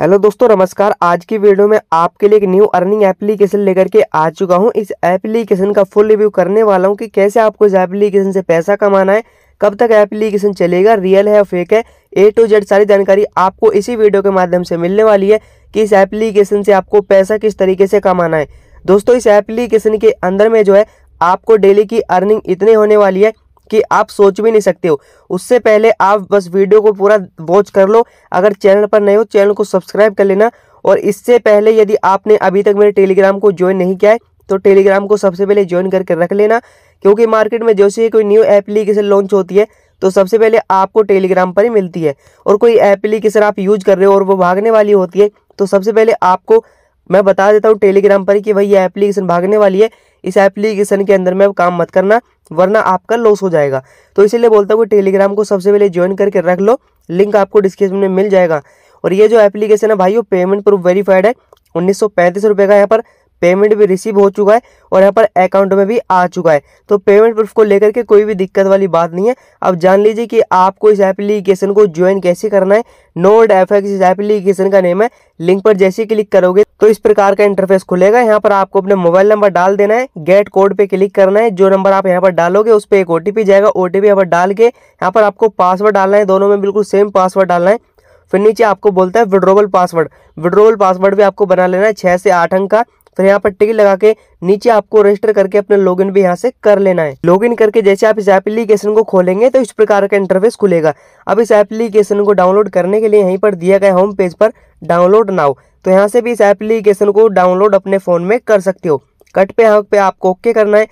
hello दोस्तों नमस्कार आज की वीडियो में आपके लिए एक न्यू अर्निंग एप्लीकेशन लेकर के आ चुका हूं इस एप्लीकेशन का फुल रिव्यू करने वाला हूं कि कैसे आपको इस एप्लीकेशन से पैसा कमाना है कब तक एप्लीकेशन चलेगा रियल है या फेक है ए टू जेड सारी जानकारी आपको इसी वीडियो के माध्यम से मिलने वाली है कि इस एप्लीकेशन से आपको पैसा किस तरीके से कमाना है दोस्तों इस एप्लीकेशन के अंदर में जो है आपको डेली की अर्निंग इतनी होने वाली है कि आप सोच भी नहीं सकते हो उससे पहले आप बस वीडियो को पूरा वॉच कर लो अगर चैनल पर नए हो चैनल को सब्सक्राइब कर लेना और इससे पहले यदि आपने अभी तक मेरे टेलीग्राम को ज्वाइन नहीं किया है तो टेलीग्राम को सबसे पहले ज्वाइन करके रख लेना क्योंकि मार्केट में जैसे ही कोई न्यू एप्लीकेशन लॉन्च होती है तो सबसे पहले आपको टेलीग्राम पर ही मिलती है और कोई एप्लीकेशन आप यूज कर रहे हो और वो भागने वाली होती है तो सबसे पहले आपको मैं बता देता हूँ टेलीग्राम पर कि भाई ये एप्लीकेशन भागने वाली है इस एप्लीकेशन के अंदर में काम मत करना वरना आपका लॉस हो जाएगा तो इसीलिए बोलता हूँ कि टेलीग्राम को सबसे पहले ज्वाइन करके रख लो लिंक आपको डिस्क्रिप्शन में मिल जाएगा और ये जो एप्लीकेशन है भाई वो पेमेंट प्रूफ वेरीफाइड है उन्नीस सौ पैंतीस रुपये का यहाँ पर पेमेंट भी रिसीव हो चुका है और यहाँ पर अकाउंट में भी आ चुका है तो पेमेंट प्रूफ को लेकर के कोई भी दिक्कत वाली बात नहीं है अब जान लीजिए कि आपको इस एप्लीकेशन को ज्वाइन कैसे करना है नोड एफ इस एप्लीकेशन का नेम है लिंक पर जैसे क्लिक करोगे तो इस प्रकार का इंटरफेस खुलेगा यहाँ पर आपको अपने मोबाइल नंबर डाल देना है गेट कोड पे क्लिक करना है जो नंबर आप यहाँ पर डालोगे उस पर एक ओटीपी जाएगा ओटीपी यहाँ पर डाल के यहाँ पर आपको पासवर्ड डालना है दोनों में बिल्कुल सेम पासवर्ड डालना है फिर नीचे आपको बोलता है विड्रोवल पासवर्ड विड्रोवल पासवर्ड भी आपको बना लेना है छः से आठ अंक का तो यहाँ पर टिक लगा के नीचे आपको रजिस्टर करके अपने लॉगिन भी यहाँ से कर लेना है लॉगिन करके जैसे आप इस एप्लीकेशन को खोलेंगे तो इस प्रकार का इंटरफेस खुलेगा अब इस एप्लीकेशन को डाउनलोड करने के लिए यहीं पर दिया गया होम पेज पर डाउनलोड नाउ तो यहाँ से भी इस एप्लीकेशन को डाउनलोड अपने फ़ोन में कर सकते हो कट पे यहाँ पे आपको ओके करना है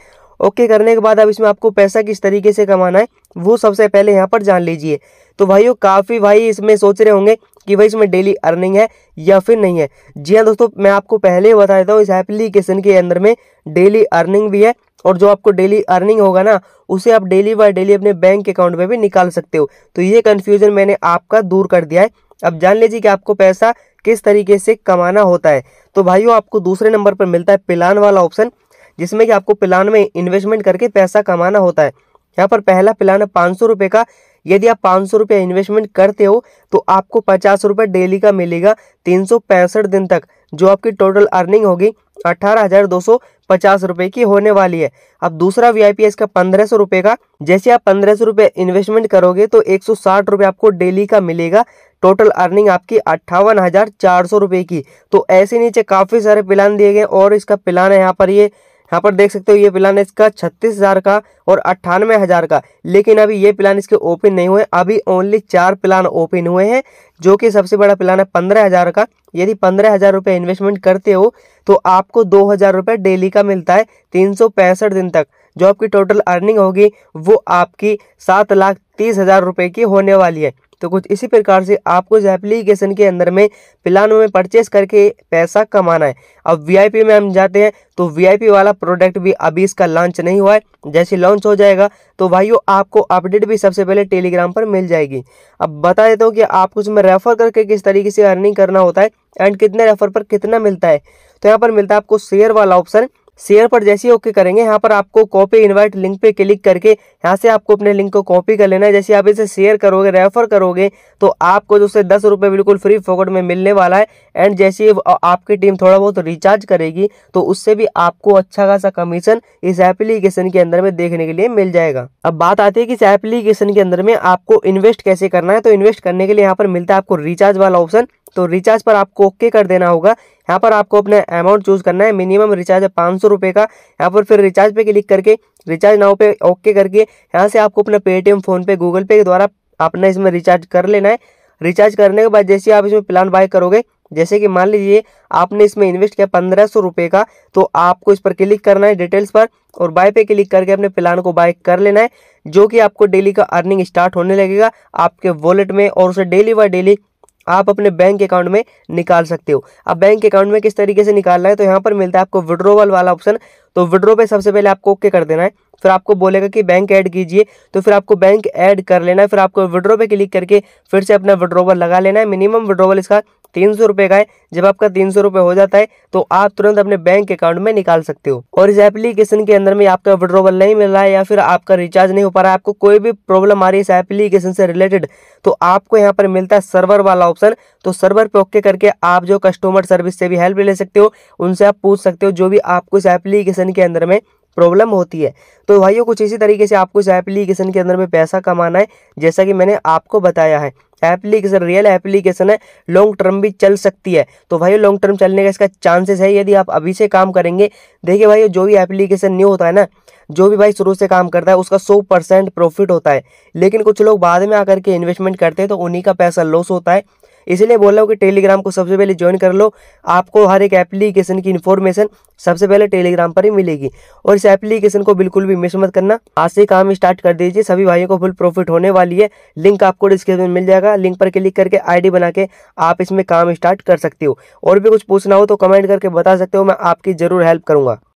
ओके करने के बाद अब इसमें आपको पैसा किस तरीके से कमाना है वो सबसे पहले यहाँ पर जान लीजिए तो भाइयों काफ़ी भाई इसमें सोच रहे होंगे कि भाई इसमें डेली अर्निंग है या फिर नहीं है जी हाँ दोस्तों मैं आपको पहले ही बता देता हूँ इस एप्लीकेशन के अंदर में डेली अर्निंग भी है और जो आपको डेली अर्निंग होगा ना उसे आप डेली बाय डेली अपने बैंक अकाउंट में भी निकाल सकते हो तो ये कन्फ्यूज़न मैंने आपका दूर कर दिया है अब जान लीजिए कि आपको पैसा किस तरीके से कमाना होता है तो भाइयों आपको दूसरे नंबर पर मिलता है प्लान वाला ऑप्शन जिसमें कि आपको प्लान में इन्वेस्टमेंट करके पैसा कमाना होता है यहाँ पर पहला प्लान है पाँच सौ रुपये का यदि आप पाँच सौ रुपये इन्वेस्टमेंट करते हो तो आपको पचास रुपये डेली का मिलेगा तीन सौ पैंसठ दिन तक जो आपकी टोटल अर्निंग होगी अट्ठारह हज़ार दो सौ पचास रुपये की होने वाली है अब दूसरा वी आई पी इसका पंद्रह सौ रुपये का जैसे आप पंद्रह सौ रुपये इन्वेस्टमेंट करोगे तो एक सौ साठ रुपये आपको डेली का मिलेगा टोटल अर्निंग आपकी अट्ठावन हज़ार चार सौ रुपये की तो ऐसे नीचे काफ़ी सारे प्लान दिए गए और इसका प्लान है यहाँ पर ये यहाँ पर देख सकते हो ये प्लान है इसका छत्तीस हज़ार का और अट्ठानवे हज़ार का लेकिन अभी ये प्लान इसके ओपन नहीं हुए अभी ओनली चार प्लान ओपन हुए हैं जो कि सबसे बड़ा प्लान है पंद्रह हज़ार का यदि पंद्रह हज़ार रुपये इन्वेस्टमेंट करते हो तो आपको दो हज़ार रुपये डेली का मिलता है तीन सौ पैंसठ दिन तक जो आपकी टोटल अर्निंग होगी वो आपकी सात लाख तीस हज़ार रुपये की होने वाली है तो कुछ इसी प्रकार से आपको इस एप्लीकेशन के अंदर में प्लान में परचेस करके पैसा कमाना है अब वीआईपी में हम जाते हैं तो वीआईपी वाला प्रोडक्ट भी अभी इसका लॉन्च नहीं हुआ है जैसे लॉन्च हो जाएगा तो भाइयों आपको अपडेट भी सबसे पहले टेलीग्राम पर मिल जाएगी अब बता देता हूँ कि आपको उसमें रेफर करके किस तरीके से अर्निंग करना होता है एंड कितने रेफर पर कितना मिलता है तो यहाँ पर मिलता है आपको शेयर वाला ऑप्शन शेयर पर जैसे ओके करेंगे यहाँ पर आपको कॉपी इनवाइट लिंक पे क्लिक करके यहाँ से आपको अपने लिंक को कॉपी कर लेना है जैसे आप इसे शेयर करोगे रेफर करोगे तो आपको जो से दस रुपये बिल्कुल फ्री फोकट में मिलने वाला है एंड जैसे आपकी टीम थोड़ा बहुत रिचार्ज करेगी तो उससे भी आपको अच्छा खासा कमीशन इस एप्लीकेशन के अंदर में देखने के लिए मिल जाएगा अब बात आती है कि इस एप्लीकेशन के अंदर में आपको इन्वेस्ट कैसे करना है तो इन्वेस्ट करने के लिए यहाँ पर मिलता है आपको रिचार्ज वाला ऑप्शन तो रिचार्ज पर आपको ओके कर देना होगा यहाँ पर आपको अपने अमाउंट चूज करना है मिनिमम रिचार्ज है पाँच सौ रुपये का यहाँ पर फिर रिचार्ज पे क्लिक करके रिचार्ज नाव पे ओके करके यहाँ से आपको अपने पेटीएम फ़ोनपे गूगल पे के द्वारा अपना इसमें रिचार्ज कर लेना है रिचार्ज करने के बाद जैसे आप इसमें प्लान बाय करोगे जैसे कि मान लीजिए आपने इसमें इन्वेस्ट किया पंद्रह सौ रुपये का तो आपको इस पर क्लिक करना है डिटेल्स पर और बाय पे क्लिक करके अपने प्लान को बाय कर लेना है जो कि आपको डेली का अर्निंग स्टार्ट होने लगेगा आपके वॉलेट में और उसे डेली बाय डेली आप अपने बैंक अकाउंट में निकाल सकते हो अब बैंक अकाउंट में किस तरीके से निकालना है तो यहाँ पर मिलता है आपको विड्रोवल वाला ऑप्शन तो विड्रो पे सबसे पहले आपको ओके कर देना है फिर आपको बोलेगा कि बैंक ऐड कीजिए तो फिर आपको बैंक ऐड कर लेना है फिर आपको विड्रो पे क्लिक करके फिर से अपना विड्रोवल लगा लेना है मिनिमम विड्रोवल इसका तीन सौ रुपये का है जब आपका तीन सौ रुपये हो जाता है तो आप तुरंत अपने बैंक अकाउंट में निकाल सकते हो और इस एप्लीकेशन के अंदर में आपका विड्रोवल नहीं मिल रहा है या फिर आपका रिचार्ज नहीं हो पा रहा है आपको कोई भी प्रॉब्लम आ रही है इस एप्लीकेशन से रिलेटेड तो आपको यहाँ पर मिलता है सर्वर वाला ऑप्शन तो सर्वर पे ओके करके आप जो कस्टमर सर्विस से भी हेल्प ले सकते हो उनसे आप पूछ सकते हो जो भी आपको इस एप्लीकेशन के अंदर में प्रॉब्लम होती है तो भाइयों कुछ इसी तरीके से आपको इस एप्लीकेशन के अंदर में पैसा कमाना है जैसा कि मैंने आपको बताया है एप्लीकेशन रियल एप्लीकेशन है लॉन्ग टर्म भी चल सकती है तो भाई लॉन्ग टर्म चलने का इसका चांसेस है यदि आप अभी से काम करेंगे देखिए भाई जो भी एप्लीकेशन न्यू होता है ना जो भी भाई शुरू से काम करता है उसका सौ परसेंट प्रॉफिट होता है लेकिन कुछ लोग बाद में आकर के इन्वेस्टमेंट करते हैं तो उन्हीं का पैसा लॉस होता है इसलिए बोल रहा हूँ कि टेलीग्राम को सबसे पहले ज्वाइन कर लो आपको हर एक एप्लीकेशन की इन्फॉर्मेशन सबसे पहले टेलीग्राम पर ही मिलेगी और इस एप्लीकेशन को बिल्कुल भी मिस मत करना आज से काम स्टार्ट कर दीजिए सभी भाइयों को फुल प्रॉफिट होने वाली है लिंक आपको डिस्क्रिप्शन में मिल जाएगा लिंक पर क्लिक करके आईडी बना के आप इसमें काम स्टार्ट कर सकते हो और भी कुछ पूछना हो तो कमेंट करके बता सकते हो मैं आपकी जरूर हेल्प करूंगा